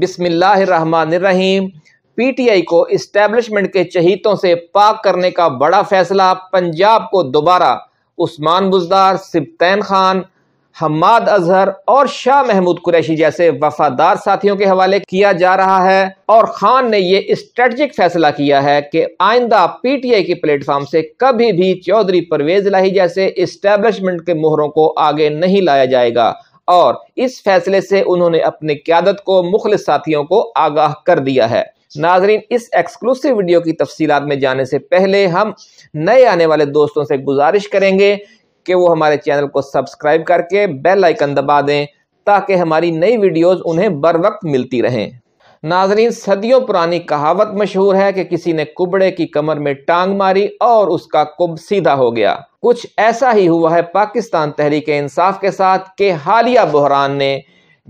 बिसमीम पीटीआई को इस्टेब्लिशमेंट के चहीतों से पाक करने का बड़ा फैसला पंजाब को दोबारा उस्मान बुजदार सिप्तैन खान हमाद अजहर और शाह महमूद कुरैशी जैसे वफादार साथियों के हवाले किया जा रहा है और खान ने यह स्ट्रेटजिक फैसला किया है कि आइंदा पीटीआई के प्लेटफॉर्म से कभी भी चौधरी परवेज लाही जैसे इस्टेब्लिशमेंट के मोहरों को आगे नहीं लाया जाएगा और इस फैसले से उन्होंने अपने क्यादत को मुखल साथियों को आगाह कर दिया है नाजरीन इस एक्सक्लूसिव वीडियो की तफसीत में जाने से पहले हम नए आने वाले दोस्तों से गुजारिश करेंगे कि वो हमारे चैनल को सब्सक्राइब करके बेल आइकन दबा दें ताकि हमारी नई वीडियोस उन्हें बर वक्त मिलती रहें नाजरीन सदियों पुरानी कहावत मशहूर है कि किसी ने कुबड़े की कमर में टांग मारी और उसका कुब सीधा हो गया कुछ ऐसा ही हुआ है पाकिस्तान तहरीक इंसाफ के साथ के हालिया बहरान ने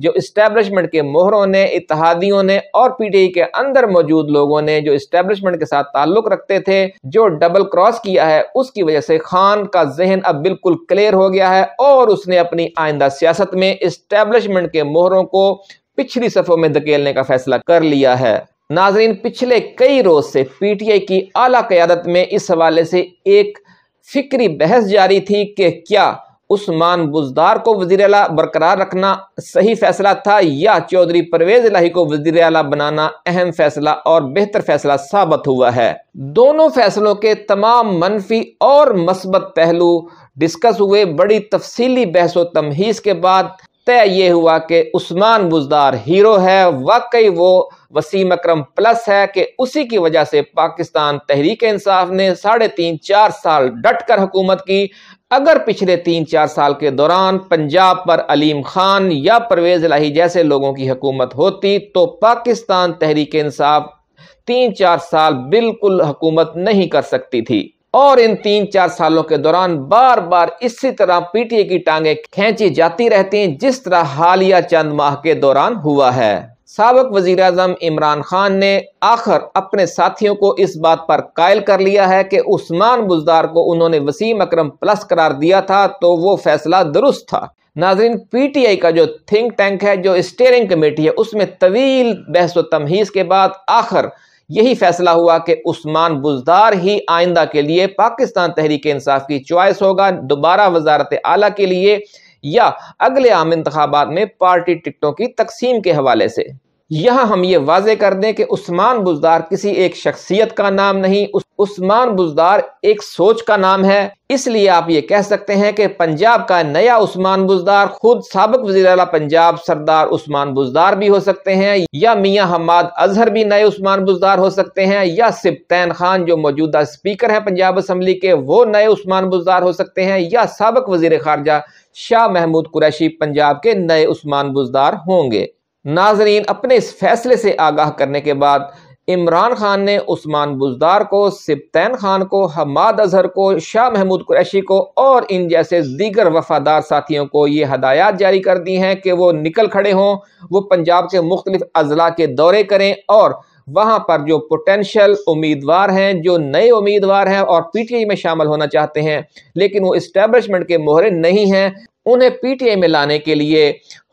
जो इस्टेबलिशमेंट के मोहरों ने इतिहादियों ने और पीटीआई के अंदर मौजूद लोगों ने जो इस्टेबलिशमेंट के साथ ताल्लुक रखते थे जो डबल क्रॉस किया है उसकी वजह से खान का जहन अब बिल्कुल क्लियर हो गया है और उसने अपनी आइंदा सियासत में इस्टेब्लिशमेंट के मोहरों को पिछली सफों में धकेलने का फैसला कर लिया है नाजरीन पिछले कई रोज से पीटीआई की आला क्यादत में इस हवाले से एक फिक्री बहस जारी थी कि क्या उस्मान बुजदार को वजीर अला बरकरार रखना सही फैसला था या चौधरी परवेज लाही को वजीर अला बनाना अहम फैसला और बेहतर फैसला साबित हुआ है दोनों फैसलों के तमाम मनफी और मस्बत पहलू डिस्कस हुए बड़ी तफसीली बहस व तमहीज़ के बाद तय ये हुआ कि उस्मान बुजदार हीरो है वाकई वो वसीम अक्रम प्लस है कि उसी की वजह से पाकिस्तान तहरीक इंसाफ ने साढ़े तीन चार साल डट कर हुकूमत की अगर पिछले तीन चार साल के दौरान पंजाब पर अलीम खान या परवेज लाही जैसे लोगों की हुकूमत होती तो पाकिस्तान तहरीक इंसाफ तीन चार साल बिल्कुल हुकूमत नहीं कर सकती थी और इन तीन चार सालों के दौरान बार बार इसी तरह पीटीए की टांगे खींची जाती रहती हैं जिस तरह हालिया चंद माह के दौरान हुआ है सबक वजीर अजम इमरान खान ने आखिर अपने साथियों को इस बात पर कायल कर लिया है कि उस्मान बुजदार को उन्होंने वसीम अक्रम प्लस करार दिया था तो वो फैसला दुरुस्त था नाजरीन पीटीआई का जो थिंक टैंक है जो स्टेयरिंग कमेटी है उसमें तवील बहस व तमहीज़ के बाद आखिर यही फैसला हुआ कि उस्मान बुजदार ही आइंदा के लिए पाकिस्तान तहरीक इंसाफ की चॉइस होगा दोबारा वजारत आला के लिए या अगले आम इंतबात में पार्टी टिकटों की तकसीम के हवाले से यहाँ हम ये वाजे कर दें कि उस्मान बुजदार किसी एक शख्सियत का नाम नहीं उस, उस्मान बुजदार एक सोच का नाम है इसलिए आप ये कह सकते हैं कि पंजाब का नया उस्मान बुजदार खुद सबक वजी अला पंजाब सरदार उस्मान बुजदार भी हो सकते हैं या मियाँ हमाद अजहर भी नए उस्मान बुजदार हो सकते हैं या सिप्तैन खान जो मौजूदा स्पीकर हैं पंजाब असम्बली के वो नए उस्मान बुजदार हो सकते हैं या सबक वजीर खारजा शाह महमूद कुरैशी पंजाब के नए उस्मान बुजदार होंगे नाजरीन अपने इस फैसले से आगाह करने के बाद इमरान खान ने उस्मान बुजदार को सिप्तैन खान को हमाद अजहर को शाह महमूद कुरैशी को और इन जैसे दीगर वफादार साथियों को ये हदायत जारी कर दी हैं कि वो निकल खड़े हों वो पंजाब के मुख्तलिफ अजला के दौरे करें और वहां पर जो पोटेंशियल उम्मीदवार हैं जो नए उम्मीदवार हैं और पीटीआई में शामिल होना चाहते हैं लेकिन वो इस्टेब्लिशमेंट के मोहरे नहीं हैं उन्हें पीटीआई में लाने के लिए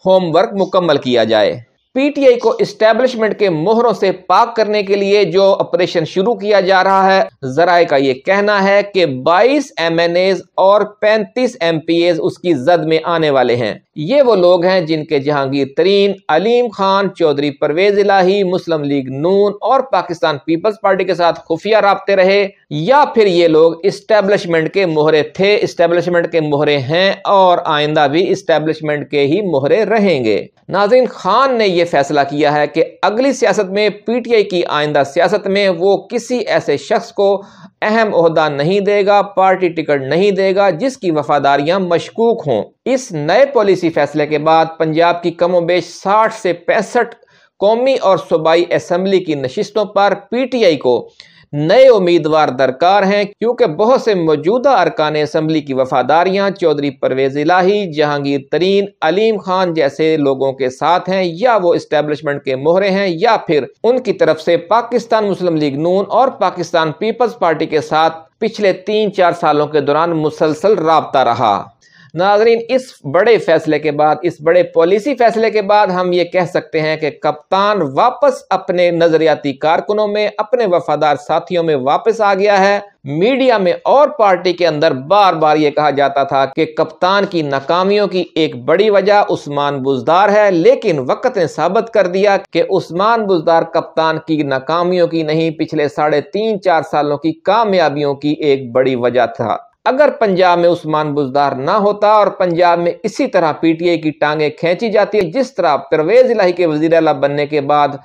होमवर्क मुकम्मल किया जाए पीटीआई को इस्टेब्लिशमेंट के मोहरों से पाक करने के लिए जो ऑपरेशन शुरू किया जा रहा है जराए का यह कहना है कि 22 एम और 35 एम उसकी जद में आने वाले हैं ये वो लोग हैं जिनके जहांगीर तरीन अलीम खान चौधरी परवेज इलाही मुस्लिम लीग नून और पाकिस्तान पीपल्स पार्टी के साथ खुफिया रबते रहे या फिर ये लोग इस्टेब्लिशमेंट के मोहरे थे इस्टेब्लिशमेंट के मोहरे हैं और आइंदा भी इस्टेब्लिशमेंट के ही मोहरे रहेंगे नाजिन खान ने ये फैसला किया है कि अगली सियासत में पीटीआई की आइंदा सियासत में वो किसी ऐसे शख्स को अहम अहदा नहीं देगा पार्टी टिकट नहीं देगा जिसकी वफादारियां मशकूक हों इस नए पॉलिसी फैसले के बाद पंजाब की कमो बेश साठ से पैंसठ कौमी और सूबाई असम्बली की नशस्तों पर पीटीआई को नए उम्मीदवार दरकार हैं क्योंकि बहुत से मौजूदा अरकान असम्बली की वफादारियां चौधरी परवेज इलाही जहांगीर तरीन अलीम खान जैसे लोगों के साथ हैं या वो इस्टेब्लिशमेंट के मोहरे हैं या फिर उनकी तरफ से पाकिस्तान मुस्लिम लीग नून और पाकिस्तान पीपल्स पार्टी के साथ पिछले तीन चार सालों के दौरान मुसलसल रहा नाजरीन इस बड़े फैसले के बाद इस बड़े पॉलिसी फैसले के बाद हम ये कह सकते हैं कि कप्तान वापस अपने नजरियाती कारकुनों में अपने वफादार साथियों में वापस आ गया है मीडिया में और पार्टी के अंदर बार बार ये कहा जाता था कि कप्तान की नाकामियों की एक बड़ी वजह उस्मान बुजदार है लेकिन वक्त ने साबित कर दिया कि उस्मान बुजदार कप्तान की नाकामियों की नहीं पिछले साढ़े तीन चार सालों की कामयाबियों की एक बड़ी वजह था अगर पंजाब में उस्मान बुजदार ना होता और पंजाब में इसी तरह पीटीआई की टांगें खींची जाती है जिस तरह परवेज इलाही के वजीर अला बनने के बाद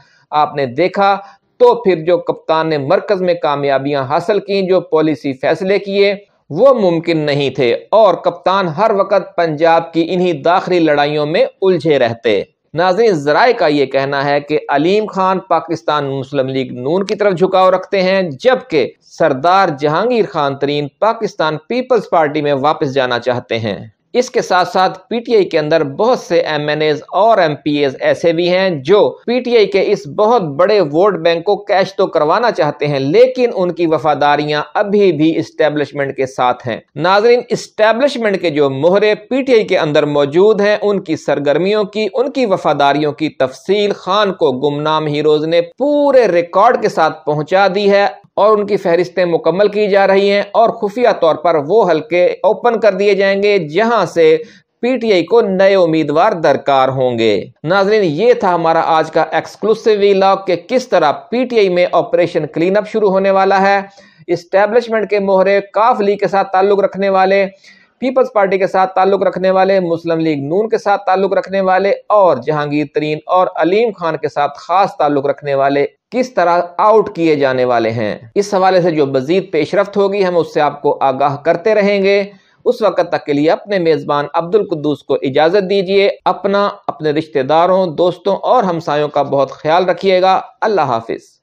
आपने देखा तो फिर जो कप्तान ने मरकज में कामयाबियां हासिल की जो पॉलिसी फैसले किए वो मुमकिन नहीं थे और कप्तान हर वक्त पंजाब की इन्हीं दाखिली लड़ाइयों में उलझे रहते नाजरीन जराए का ये कहना है कि अलीम खान पाकिस्तान मुस्लिम लीग नून की तरफ झुकाव रखते हैं जबकि सरदार जहांगीर खान तरीन पाकिस्तान पीपल्स पार्टी में वापस जाना चाहते हैं इसके साथ साथ पीटीआई के अंदर बहुत से एम और एम ऐसे भी हैं जो पीटीआई के इस बहुत बड़े वोट बैंक को कैश तो करवाना चाहते हैं लेकिन उनकी वफादारियां अभी भी इस्टेब्लिशमेंट के साथ हैं नाजरीन इस्टेब्लिशमेंट के जो मोहरे पीटीआई के अंदर मौजूद हैं उनकी सरगर्मियों की उनकी वफादारियों की तफसील खान को गुमनाम हीरोज ने पूरे रिकॉर्ड के साथ पहुंचा दी है और उनकी फहरिस्तें मुकम्मल की जा रही हैं और खुफिया तौर पर वो हल्के ओपन कर दिए जाएंगे जहां से पीटीआई को नए उम्मीदवार दरकार होंगे नाजरीन ये था हमारा आज का एक्सक्लूसिव वीलॉग के किस तरह पीटीआई में ऑपरेशन क्लीनअप शुरू होने वाला है इस्टेब्लिशमेंट के मोहरे काफ लीग के साथ ताल्लुक रखने वाले पीपल्स पार्टी के साथ ताल्लुक रखने वाले मुस्लिम लीग नून के साथ ताल्लुक रखने वाले और जहांगीर तरीन और अलीम खान के साथ खास ताल्लुक रखने वाले किस तरह आउट किए जाने वाले हैं इस हवाले से जो मजीद पेशरफ होगी हम उससे आपको आगाह करते रहेंगे उस वक्त तक के लिए अपने मेज़बान अब्दुल कुद्दूस को इजाज़त दीजिए अपना अपने रिश्तेदारों दोस्तों और हमसायों का बहुत ख्याल रखिएगा अल्लाह हाफिज़